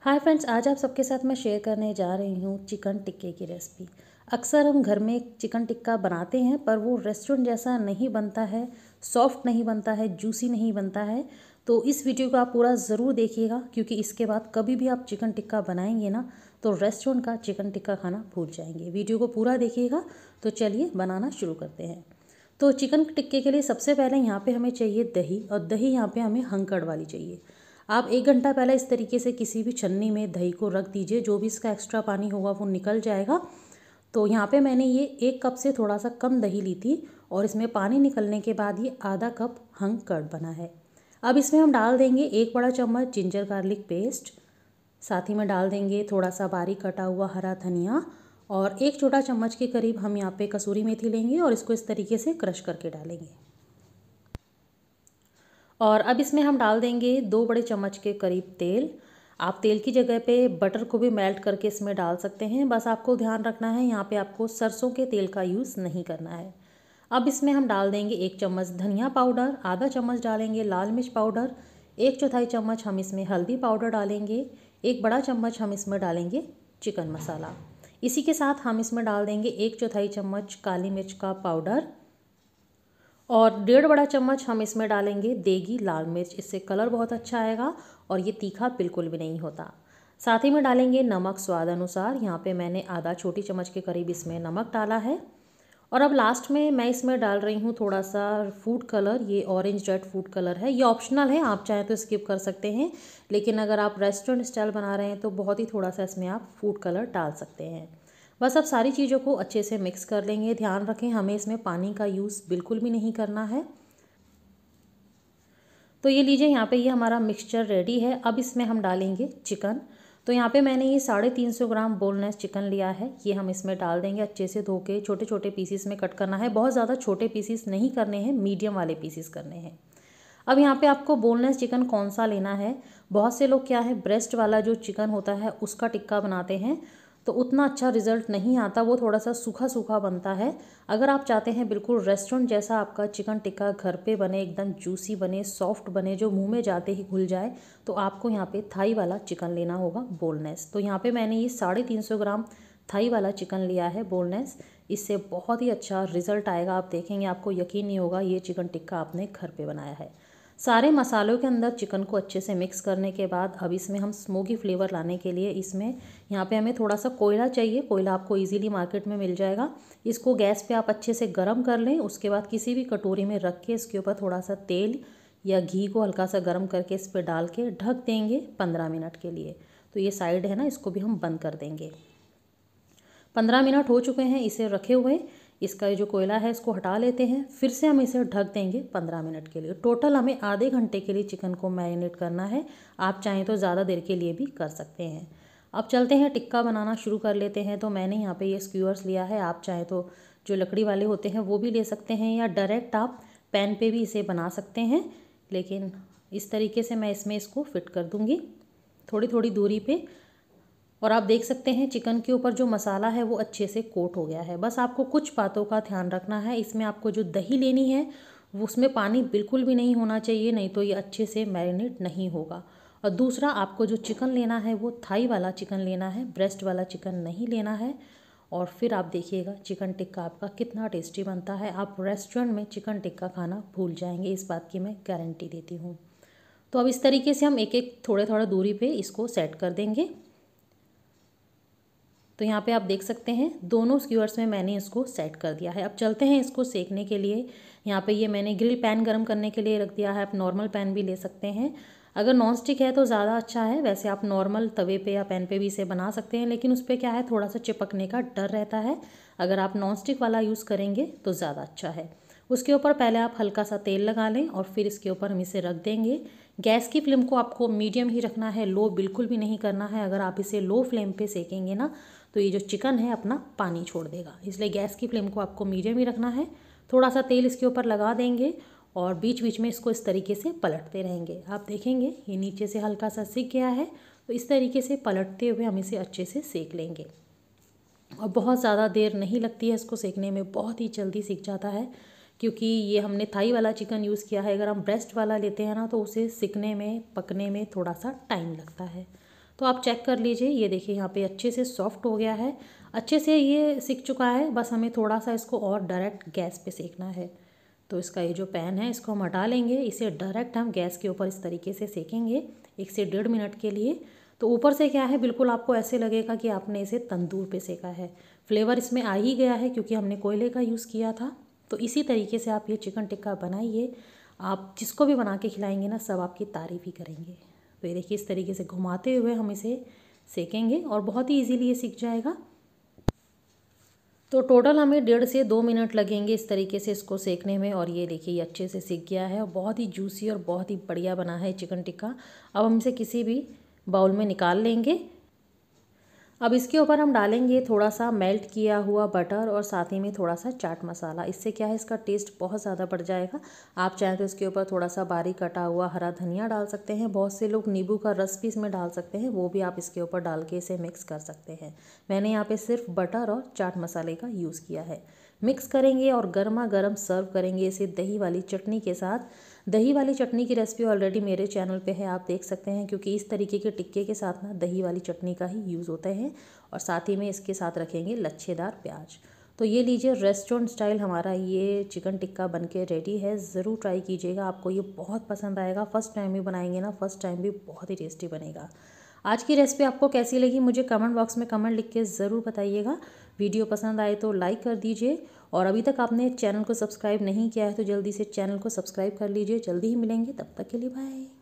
hi friends आज आप सबके साथ मैं शेयर करने जा रही हूँ चिकन टिक्के की रेसिपी अक्सर हम घर में चिकन टिक्का बनाते हैं पर वो रेस्टोरेंट जैसा नहीं बनता है सॉफ्ट नहीं बनता है जूसी नहीं बनता है तो इस वीडियो को आप पूरा ज़रूर देखिएगा क्योंकि इसके बाद कभी भी आप चिकन टिक्का बनाएंगे ना तो रेस्टोरेंट का चिकन टिक्का खाना भूल जाएंगे वीडियो को पूरा देखिएगा तो चलिए बनाना शुरू करते हैं तो चिकन टिक्के के लिए सबसे पहले यहाँ पे हमें चाहिए दही और दही यहाँ पे हमें हंकड़ वाली चाहिए आप एक घंटा पहले इस तरीके से किसी भी छन्नी में दही को रख दीजिए जो भी इसका एक्स्ट्रा पानी होगा वो निकल जाएगा तो यहाँ पे मैंने ये एक कप से थोड़ा सा कम दही ली थी और इसमें पानी निकलने के बाद ये आधा कप हंग कर्ड बना है अब इसमें हम डाल देंगे एक बड़ा चम्मच जिंजर गार्लिक पेस्ट साथ ही में डाल देंगे थोड़ा सा बारीक कटा हुआ हरा धनिया और एक छोटा चम्मच के करीब हम यहाँ पे कसूरी मेथी लेंगे और इसको इस तरीके से क्रश करके डालेंगे और अब इसमें हम डाल देंगे दो बड़े चम्मच के करीब तेल आप तेल की जगह पे बटर को भी मेल्ट करके इसमें डाल सकते हैं बस आपको ध्यान रखना है यहाँ पे आपको सरसों के तेल का यूज़ नहीं करना है अब इसमें हम डाल देंगे एक चम्मच धनिया पाउडर आधा चम्मच डालेंगे लाल मिर्च पाउडर एक चौथाई चम्मच हम इसमें हल्दी पाउडर डालेंगे एक बड़ा चम्मच हम इसमें डालेंगे चिकन मसाला इसी के साथ हम इसमें डाल देंगे एक चौथाई चम्मच काली मिर्च का पाउडर और डेढ़ बड़ा चम्मच हम इसमें डालेंगे देगी लाल मिर्च इससे कलर बहुत अच्छा आएगा और ये तीखा बिल्कुल भी नहीं होता साथ ही में डालेंगे नमक स्वाद अनुसार यहाँ पे मैंने आधा छोटी चम्मच के करीब इसमें नमक डाला है और अब लास्ट में मैं इसमें डाल रही हूँ थोड़ा सा फूड कलर ये ऑरेंज रेड फूड कलर है ये ऑप्शनल है आप चाहें तो स्किप कर सकते हैं लेकिन अगर आप रेस्टोरेंट स्टाइल बना रहे हैं तो बहुत ही थोड़ा सा इसमें आप फूड कलर डाल सकते हैं बस अब सारी चीज़ों को अच्छे से मिक्स कर लेंगे ध्यान रखें हमें इसमें पानी का यूज़ बिल्कुल भी नहीं करना है तो ये लीजिए यहाँ पे ये हमारा मिक्सचर रेडी है अब इसमें हम डालेंगे चिकन तो यहाँ पे मैंने ये साढ़े तीन सौ ग्राम बोनलेस चिकन लिया है ये हम इसमें डाल देंगे अच्छे से धो के छोटे छोटे पीसीस में कट करना है बहुत ज़्यादा छोटे पीसीस नहीं करने हैं मीडियम वाले पीसीस करने हैं अब यहाँ पे आपको बोनलेस चिकन कौन सा लेना है बहुत से लोग क्या है ब्रेस्ट वाला जो चिकन होता है उसका टिक्का बनाते हैं तो उतना अच्छा रिजल्ट नहीं आता वो थोड़ा सा सूखा सूखा बनता है अगर आप चाहते हैं बिल्कुल रेस्टोरेंट जैसा आपका चिकन टिक्का घर पे बने एकदम जूसी बने सॉफ्ट बने जो मुंह में जाते ही घुल जाए तो आपको यहाँ पे थाई वाला चिकन लेना होगा बोलनेस तो यहाँ पे मैंने ये साढ़े तीन सौ ग्राम थाई वाला चिकन लिया है बोलनेस इससे बहुत ही अच्छा रिज़ल्ट आएगा आप देखेंगे आपको यकीन नहीं होगा ये चिकन टिक्का आपने घर पर बनाया है सारे मसालों के अंदर चिकन को अच्छे से मिक्स करने के बाद अब इसमें हम स्मोकी फ्लेवर लाने के लिए इसमें यहाँ पे हमें थोड़ा सा कोयला चाहिए कोयला आपको इजीली मार्केट में मिल जाएगा इसको गैस पे आप अच्छे से गर्म कर लें उसके बाद किसी भी कटोरी में रख के इसके ऊपर थोड़ा सा तेल या घी को हल्का सा गर्म करके इस पर डाल के ढक देंगे पंद्रह मिनट के लिए तो ये साइड है ना इसको भी हम बंद कर देंगे पंद्रह मिनट हो चुके हैं इसे रखे हुए इसका जो कोयला है इसको हटा लेते हैं फिर से हम इसे ढक देंगे पंद्रह मिनट के लिए टोटल हमें आधे घंटे के लिए चिकन को मैरिनेट करना है आप चाहें तो ज़्यादा देर के लिए भी कर सकते हैं अब चलते हैं टिक्का बनाना शुरू कर लेते हैं तो मैंने यहाँ पे ये स्क्यूअर्स लिया है आप चाहें तो जो लकड़ी वाले होते हैं वो भी ले सकते हैं या डायरेक्ट आप पैन पर भी इसे बना सकते हैं लेकिन इस तरीके से मैं इसमें इसको फिट कर दूँगी थोड़ी थोड़ी दूरी पर और आप देख सकते हैं चिकन के ऊपर जो मसाला है वो अच्छे से कोट हो गया है बस आपको कुछ बातों का ध्यान रखना है इसमें आपको जो दही लेनी है उसमें पानी बिल्कुल भी नहीं होना चाहिए नहीं तो ये अच्छे से मैरिनेट नहीं होगा और दूसरा आपको जो चिकन लेना है वो थाई वाला चिकन लेना है ब्रेस्ट वाला चिकन नहीं लेना है और फिर आप देखिएगा चिकन टिक्का आपका कितना टेस्टी बनता है आप रेस्टोरेंट में चिकन टिक्का खाना भूल जाएंगे इस बात की मैं गारंटी देती हूँ तो अब इस तरीके से हम एक एक थोड़े थोड़े दूरी पे इसको सेट कर देंगे तो यहाँ पे आप देख सकते हैं दोनों स्क्यूअर्स में मैंने इसको सेट कर दिया है अब चलते हैं इसको सेकने के लिए यहाँ पे ये मैंने ग्रिल पैन गर्म करने के लिए रख दिया है आप नॉर्मल पैन भी ले सकते हैं अगर नॉन स्टिक है तो ज़्यादा अच्छा है वैसे आप नॉर्मल तवे पे या पैन पे भी इसे बना सकते हैं लेकिन उस पर क्या है थोड़ा सा चिपकने का डर रहता है अगर आप नॉन स्टिक वाला यूज़ करेंगे तो ज़्यादा अच्छा है उसके ऊपर पहले आप हल्का सा तेल लगा लें और फिर इसके ऊपर हम इसे रख देंगे गैस की फ्लेम को आपको मीडियम ही रखना है लो बिल्कुल भी नहीं करना है अगर आप इसे लो फ्लेम पे सेकेंगे ना तो ये जो चिकन है अपना पानी छोड़ देगा इसलिए गैस की फ्लेम को आपको मीडियम ही रखना है थोड़ा सा तेल इसके ऊपर लगा देंगे और बीच बीच में इसको इस तरीके से पलटते रहेंगे आप देखेंगे ये नीचे से हल्का सा सीख गया है तो इस तरीके से पलटते हुए हम इसे अच्छे से सेक लेंगे और बहुत ज़्यादा देर नहीं लगती है इसको सेकने में बहुत ही जल्दी सीख जाता है क्योंकि ये हमने थाई वाला चिकन यूज़ किया है अगर हम ब्रेस्ट वाला लेते हैं ना तो उसे सीखने में पकने में थोड़ा सा टाइम लगता है तो आप चेक कर लीजिए ये देखिए यहाँ पे अच्छे से सॉफ्ट हो गया है अच्छे से ये सीख चुका है बस हमें थोड़ा सा इसको और डायरेक्ट गैस पे सेकना है तो इसका ये जो पैन है इसको हम हटा लेंगे इसे डायरेक्ट हम गैस के ऊपर इस तरीके से सेकेंगे एक से डेढ़ मिनट के लिए तो ऊपर से क्या है बिल्कुल आपको ऐसे लगेगा कि आपने इसे तंदूर पे सेका है फ्लेवर इसमें आ ही गया है क्योंकि हमने कोयले का यूज़ किया था तो इसी तरीके से आप ये चिकन टिक्का बनाइए आप जिसको भी बना के खिलाएंगे ना सब आपकी तारीफ़ ही करेंगे तो ये देखिए इस तरीके से घुमाते हुए हम इसे सेकेंगे और बहुत ही ईजीली ये सीख जाएगा तो टोटल हमें डेढ़ से दो मिनट लगेंगे इस तरीके से इसको सेकने में और ये देखिए ये अच्छे से सीख गया है और बहुत ही जूसी और बहुत ही बढ़िया बना है चिकन टिक्का अब हम इसे किसी भी बाउल में निकाल लेंगे अब इसके ऊपर हम डालेंगे थोड़ा सा मेल्ट किया हुआ बटर और साथ ही में थोड़ा सा चाट मसाला इससे क्या है इसका टेस्ट बहुत ज़्यादा बढ़ जाएगा आप चाहें तो इसके ऊपर थोड़ा सा बारीक कटा हुआ हरा धनिया डाल सकते हैं बहुत से लोग नींबू का रस भी इसमें डाल सकते हैं वो भी आप इसके ऊपर डाल के इसे मिक्स कर सकते हैं मैंने यहाँ पर सिर्फ बटर और चाट मसाले का यूज़ किया है मिक्स करेंगे और गर्मा गर्म सर्व करेंगे इसे दही वाली चटनी के साथ दही वाली चटनी की रेसिपी ऑलरेडी मेरे चैनल पे है आप देख सकते हैं क्योंकि इस तरीके के टिक्के के साथ ना दही वाली चटनी का ही यूज़ होता है हैं और साथ ही में इसके साथ रखेंगे लच्छेदार प्याज तो ये लीजिए रेस्टोरेंट स्टाइल हमारा ये चिकन टिक्का बन के रेडी है ज़रूर ट्राई कीजिएगा आपको ये बहुत पसंद आएगा फ़र्स्ट टाइम भी बनाएंगे ना फ़र्स्ट टाइम भी बहुत ही टेस्टी बनेगा आज की रेसिपी आपको कैसी लगी मुझे कमेंट बॉक्स में कमेंट लिख के ज़रूर बताइएगा वीडियो पसंद आए तो लाइक कर दीजिए और अभी तक आपने चैनल को सब्सक्राइब नहीं किया है तो जल्दी से चैनल को सब्सक्राइब कर लीजिए जल्दी ही मिलेंगे तब तक के लिए बाय